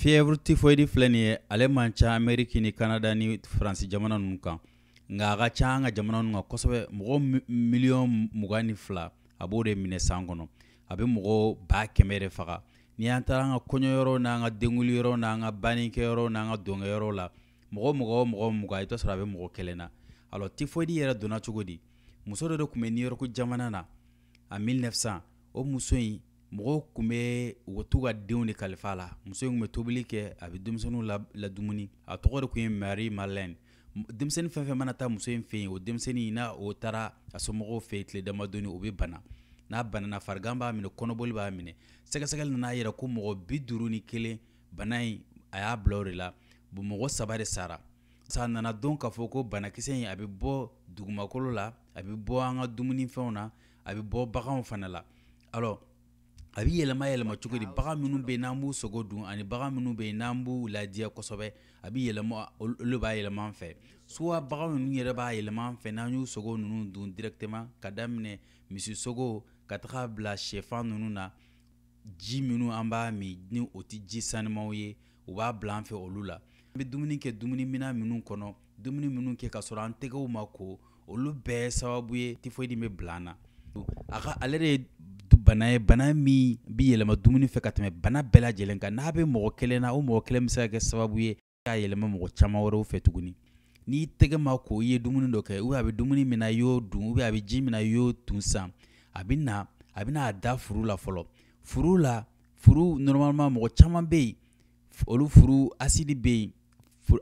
fiyɛvuru tifoyidi filɛ nin ye ale man ca ameriki ni kanada ni faransi jamana nunu kan nka a ka ca an ka jamana nunu kan kosɛbɛ mɔgɔ miliyɔn mugan ni fila a b'o de minɛ san kɔnɔ a bɛ mɔgɔ ba kɛmɛ de faga ni an taara an ka kɔɲɔyɔrɔw n'an ka denkuliyɔrɔw n'an ka bannikɛyɔrɔw n'an ka dɔnkɛyɔrɔw la mɔgɔ mɔgɔ mɔgɔ mugan i t'a sɔrɔ a bɛ mɔgɔ kelen na alors tifoyidi yɛrɛ donna cogo di muso dɔ de tun bɛ niyɔrɔko jamana na en 1900 o muso in mɔgɔw tun bɛ u ka denw de kalifa la muso in tun bɛ tobili kɛ a bɛ denmisɛnninw ladumuni a tɔgɔ de tun ye mari marlɛne denmisɛnnin fɛn mana taa muso in fɛ yen o denmisɛnnin n'a o taara a somɔgɔw fɛ tile damadɔni o bɛ bana n'a banana farigan b'a minɛ kɔnɔboli b'a minɛ sɛgɛsɛgɛli nana yɛrɛ ko mɔgɔ bi duuru ni kelen bana in a y'a bila o de la bon mɔgɔ saba de sara sa nana dɔn k'a fɔ ko banakisɛ in a bɛ bɔ dugumakolo la a bɛ bɔ an ka dumunifɛnw na a bɛ bɔ baganw fana la alors a bɛ yɛlɛma yɛlɛma cogo di bagan minnu bɛ yen n'an b'u sogo dun ani bagan minnu bɛ yen n'an b'u lajɛ kosɛbɛ a bɛ yɛlɛma olu b'a yɛlɛma an fɛ suwa bagan ninnu yɛrɛ b'a yɛlɛma an fɛ n'an y'u sogo ninnu dun directement ka daminɛ misi sogo ka taga bila sɛfan ninnu na ji minnu an b'a min ni o tɛ ji sanumaw ye u b'a bila an fɛ olu la an bɛ dumuni kɛ dumunimina minnu kɔnɔ dumuni minnu kɛ ka sɔrɔ an tɛgɛw ma ko olu bɛɛ sababu ye tifoyidi bɛ bila an na a ka ale de ye bana ye bana min bi yɛlɛma dumuni fɛ ka tɛmɛ bana bɛɛ lajɛlen kan n'a bɛ mɔgɔ kelen na o mɔgɔ kelen bɛ se ka kɛ sababu ye k'a yɛlɛma mɔgɔ caman wɛrɛw fɛ tuguni n'i tɛgɛ ma ko i ye dumuni dɔ kɛ a bɛ dumuni min na i y'o dun a bɛ ji min na i y'o tun san a bɛ na a bɛ da furu la fɔlɔ furu la furu normalement mɔgɔ caman bɛ yen olu furu acide bɛ yen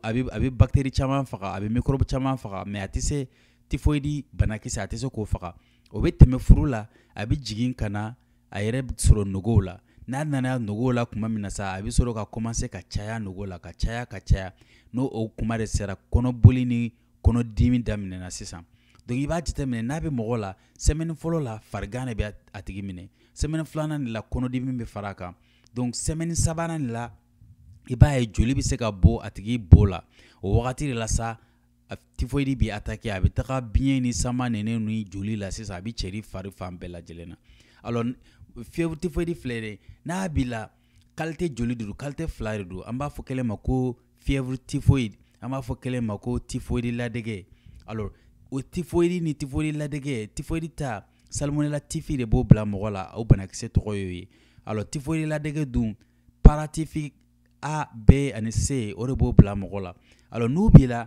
a bɛ a bɛ faga a bɛ microbe caman faga mais a tɛ se typhoide banakisɛ a tɛ se k'o faga o bɛ tɛmɛ furu la a bɛ jigin ka na a yɛrɛ sɔrɔ nogow n'a nana nogow la kuma min na ka komanse ka caya nogo la ka caya ka caya n'o o kuma de sera kɔnɔboli ni kɔnɔdimi daminɛna sisan donc i b'a jateminɛ n'a be mɔgɔ la semaine la farigan de bɛ a tigi minɛ semaine filanan de la kɔnɔdimi bɛ far'a kan donc semaine sabanan de la i b'a ye joli bɛ se ka bo atigi tigi bo la o wagati de la sa tifoyidi bi atake a bɛ taga biɲɛ ni sama nɛnɛ ni joli la sisan a bɛ cɛri fari fan bɛɛ lajɛlen na alors fièvre tifoyidi filɛ dɛ n'a b'i la kalite joli de don kalite fila de don an b'a fɔ kɛlɛ ma ko fièvre tifoyide an b'a fɔ kɛlɛ ma ko tifoyidi ladege alors o tifoyidi ni tifoyidi ladege tifoyidi ta salmonella typhi de b'o bila mɔgɔ la o banakisɛ tɔgɔ y'o ye alors tifoyidi ladege dun paratyphique a b ani c o de b'o bila mɔgɔ la alors n'u b'i la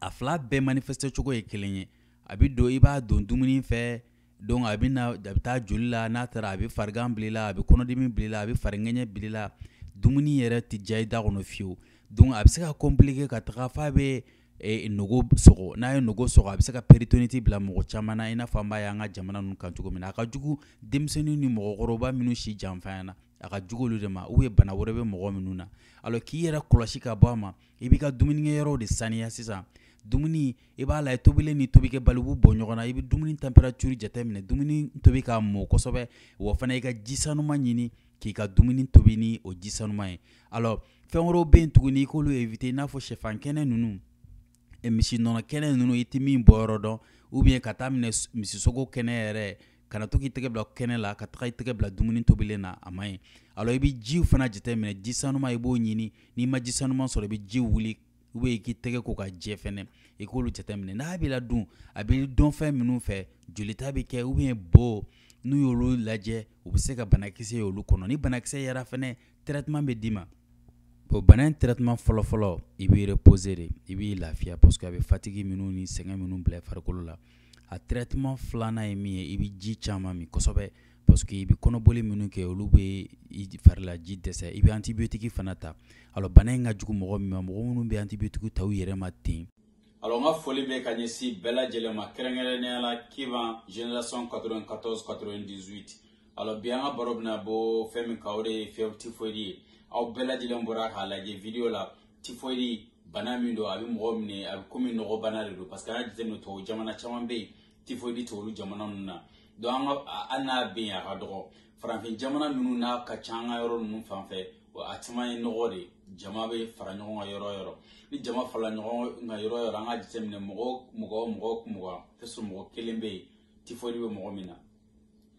a fila bɛɛ manifeste cogo ye kelen ye a bi don i b'a don dumuni fɛ donc a bɛ na a bɛ taa joli la n'a taara a bɛ farigan bil'i la a bɛ kɔnɔdimi bil'i la a bɛ fariŋɛɲɛ bil'i la dumuni yɛrɛ tɛ diya i da kɔnɔ fiyewu donc a bɛ se ka compliquer ka taga f'a bɛ eh, nogo sɔgɔ n'a ye nogo sɔgɔ a bɛ se ka peritonite bila mɔgɔ caman na i n'a fɔ an b'a ye an ka jamana ninnu kan cogo min na a ka jugu denmisɛnnin ni mɔgɔkɔrɔba minnu si janfanyana a ka jugu olu de ma ou bien bana wɛrɛ bɛ mɔgɔ minnu na alors k'i yɛrɛ kɔlɔsi ka bɔ a ma i b'i ka dumunikɛyɔrɔw de saniya sisan dumuni i b'a la tobilen ni tobikɛ bali b'u bɔ ɲɔgɔn na i bɛ dumuni température jate minɛ dumuni tobi k'a mɔ kosɛbɛ wa fana i ka ji sanuma ɲini k'i ka dumuni tobi ni o ji sanuma ye alors fɛn wɛrɛw bɛ yen tuguni i k'olu éviter i n'a fɔ sɛfan kɛnɛ ninnu e misi nɔnɔ kɛnɛ ninnu i tɛ min bɔ yɔrɔ dɔn ou ka taa minɛ misisogo kɛnɛ yɛrɛ kana to k'i tɛgɛ bila kɛnɛ la ka taga i tɛgɛ bila dumuni tobilen na a ma ɲi alors i bɛ jiw fana jateminɛ ji sanuma i b'o ɲini n'i ma ji sanuma sɔrɔ i bɛ ji wuli u bɛ i k'i tɛgɛ ko ka jɛ fɛnɛ i k'olu jateminɛ n'a b'i la dun a bɛ dɔn fɛn minnu fɛ jolita bɛ kɛ ubiyɛn bo n'u y'olu lajɛ u bɛ se ka banakisɛ ye olu kɔnɔ ni banakisɛ yera fɛnɛ trɛtɛman bɛ d'i ma bon bana in trɛtɛman fɔlɔfɔlɔ i b'i repose de i b'i lafiya parce que a bɛ fatigi minnu ni sɛgɛn minnu bila i farikolo la a traitement filana ye min ye i bɛ ji caman min kosɛbɛ parce que i bɛ kɔnɔboli minnu kɛ olu be farila ji dɛsɛ i be antibiotique fana ta alors bana in ka jugu mɔgɔ min ma mɔgɔ minnu be antibiotique ta u yɛrɛ ma ten alors n ka foli bɛ ka ɲɛsin bɛɛ lajɛlen ma kɛrɛnkɛrɛnnenya la Kivan génération 94 98 alors bi an ka baro bena bo fɛn min kan o de ye fièvre ye aw bɛɛ lajɛlen bɔra k'a lajɛ video la typhoïde bana min don a bɛ mɔgɔ minɛ a bɛ komi nɔgɔ bana de don parce que an y'a jateminɛ tubabu jamana caman bɛ yen tifoyidi tɛ olu jamana ninnu na donc an ka hali n'a bɛ yen a ka dɔgɔ farafin jamana minnu n'a ka ca an ka yɔrɔ ninnu fan fɛ a caman ye nɔgɔ de jama bɛ fara ɲɔgɔn kan yɔrɔ o yɔrɔ ni jama farala ɲɔgɔn kan yɔrɔ o yɔrɔ an ka jateminɛ mɔgɔ mɔgɔ mɔgɔ mugan tɛ sɔrɔ mɔgɔ kelen bɛ yen tifoyidi bɛ mɔgɔ min na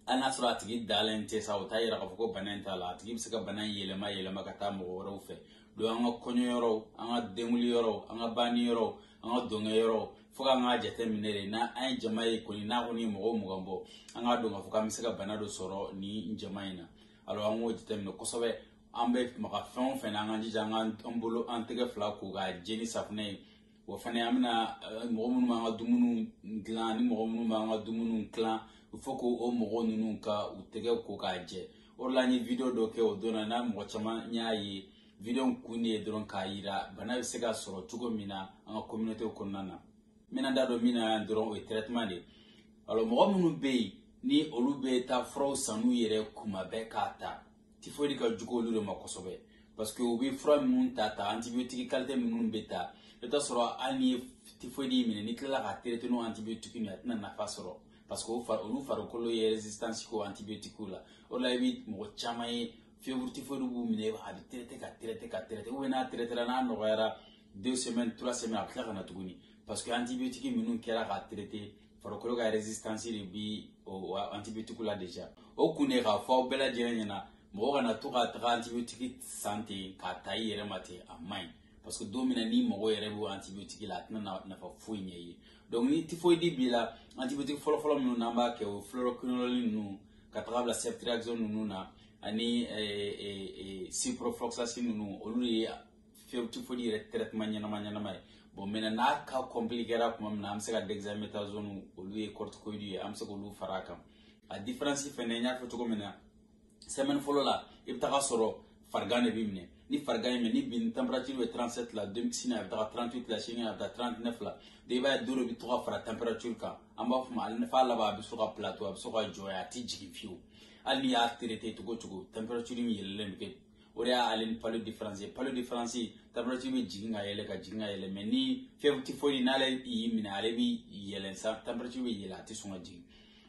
hali n'a sɔrɔ a tigi dalen tɛ sa o t'a yira k'a fɔ ko bana in t'a la a tigi bɛ se ka bana in yɛlɛma yɛlɛma ka taa mɔgɔ wɛrɛw fɛ dɔ an ka kɔɲɔyɔrɔw an ka denwuliyɔrɔw an ka banniyɔrɔw an ka dɔnkɛyɔrɔw fo k'an k'a jate minɛ de na an ye jama ye kɔni n'a kɔni ye mɔgɔ mugan bɔ an k'a dɔn k'a fɔ k'an bɛ se ka bana dɔ sɔrɔ nin jama in na alors an k'o jateminɛ kosɛbɛ an bɛ maga fɛn o fɛn na an k'an jija an k'an bolo an tɛgɛ fila ko k'a jɛ ni safunɛ ye wa fana an bɛna mɔgɔ minnu b'an ka dumuniw dilan ani mɔgɔ minnu b'an ka dumuniw dilan il faut que o mɔgɔ ninnu ka u tɛgɛ ko k'a jɛ o de la an ye video dɔ kɛ o don na n'a mɔgɔ caman y'a ye video in ye dɔrɔn k'a yira bana bɛ se ka sɔrɔ cogo min na an ka communauté kɔnɔna na n da don min na yan dɔrɔn o ye traitement de ye mɔgɔ minnu bɛ yen ni olu bɛ taa furaw san yɛrɛ kuma bɛɛ k'a ta typhoid ka jugu olu de ma kosɛbɛ parce u bɛ fura minnu ta ta antibiotique qualité minnu bɛ ta i bɛ sɔrɔ hali ye typhoid minɛ n'i tilala k'a traiter n'o antibiotique in a tɛna nafa sɔrɔ parce olu farikolo ye résistance k'o antibiotique la o la i bɛ mɔgɔ caman ye fièvre typhoïde b'u minɛ a bɛ traité ka traité ka traité ou bien n'a traité la n'a nɔgɔyara deux semaines trois semaines a bɛ tila ka na tuguni parce que antibiotique minnu kɛra k'a traité farikolo ka résistance de bi o antibiotique la déjà o kun de ye k'a fɔ aw bɛɛ lajɛlen ɲɛna mɔgɔ kana to ka taga antibiotique san ten k'a ta i yɛrɛ ma ten a man ɲi parce que don min na ni mɔgɔ yɛrɛ b'o antibiotique la a tɛna nafa foyi ɲɛ ye donc ni typhoïde b'i la antibiotique fɔlɔfɔlɔ minnu n'an b'a kɛ o fluoroquinolone ninnu ka taga bila ceftriaxone ninnu na ani ciprofloxacin eh, eh, eh, ninnu olu ye fertifodi yɛrɛ traitement ɲɛnama ɲɛnama ye bon maintenant n'a ka compliquera kuma min na an bɛ se ka dexaméthasone olu ye corticoide ye an bɛ se k'olu fara kan a différence fɛnɛ n y'a fɔ cogo min na semaine fɔlɔ la i bɛ taga sɔrɔ farigan de bɛ minɛ ni farigan in ni bi température bɛ 37 la demi a bɛ taga 38 la sini a bɛ taa 39 la donc i b'a ye don dɔ bɛ to fara température kan an b'a fɔ o ma a bɛ so ka plateau a bɛ so ka jɔ a tɛ jigin fiyewu hali ni y'a traité cogo cogo température min yɛlɛlen bɛ kɛ o de y'ale ni palo différence ye palo différence température bɛ jigin ka yɛlɛ ka jigin ka yɛlɛ mais ni fièvre typhoïde n'ale y'i minɛ ale bɛ yɛlɛ sa température bɛ yɛlɛ a tɛ sɔn ka jigin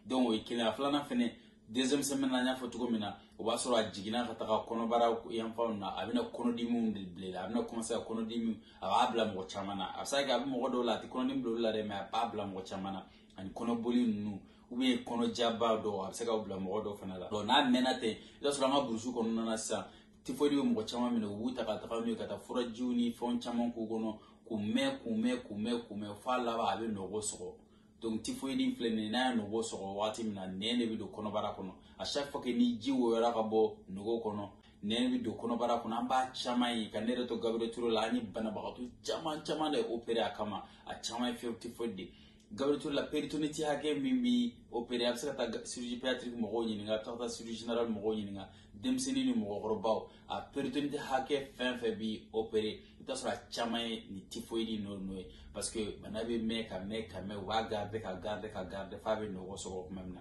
donc o ye kelen a filanan fɛnɛ deuxième semaine na n y'a fɔ cogo min na o b'a sɔrɔ a jiginna ka taga kɔnɔbara yanfanw na a bɛna kɔnɔdimiw de bila i la a bɛna commencer ka kɔnɔdimiw a b'a bila mɔgɔ caman na a bɛ se ka kɛ a bɛ mɔgɔ dɔw la a tɛ kɔnɔdimi bila olu la dɛ mais a b'a bila mɔgɔ caman na ani kɔnɔboli ninnu u bɛ kɔnɔjaba dɔw a bɛ se ka bila mɔgɔ dɔw fana la n'a mɛnna ten i b'a sɔrɔ an ka burusi kɔnɔna na sisan tifoyidi bɛ mɔgɔ caman minɛ u b'u ta ka taga n'u ye ka taa furajiw ni fɛnw caman k'u kɔnɔ k'u mɛn k'u mɛn k'u mɛn k'u mɛn f'a laban a bɛ nɔgɔ sɔgɔ donc tifoyidi filɛ nin ye n'a ye nɔgɔ sɔgɔ wagati min na nɛn de bɛ don kɔnɔbara kɔnɔ a chaque fois que ni ji woyɔra ka bɔ nɔgɔ kɔnɔ nɛn bɛ don kɔnɔbara kɔnɔ an b'a caman ye ka ne yɛrɛ to gabriel ture la an ye banabagatɔ caman caman de opéré a kama a caman ye fɛn tifoyidi de gabriel la peritoni ti hakɛ min bi opere a bɛ se ka taa chirurgie pédiatrique mɔgɔw ɲininka a bɛ se ka taa chirurgie général mɔgɔw ɲininka denmisɛnnin ni mɔgɔkɔrɔbaw a peritoni ti hakɛ fɛn fɛn bi opere i bɛ taa sɔrɔ a caman ye ni typhoide n'o n'o ye parce que bana bɛ mɛn ka mɛn ka mɛn u b'a garde ka garde ka garde f'a bɛ nɔgɔ sɔrɔ tuma min na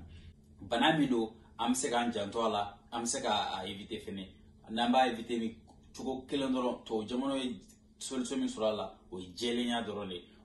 bana min don an bɛ se k'an janto a la an bɛ se k'a éviter fɛnɛ n'an b'a éviter ni cogo kelen dɔrɔn tubabu jamanaw ye solution min sɔrɔ a la o ye jɛlenya dɔrɔn de ye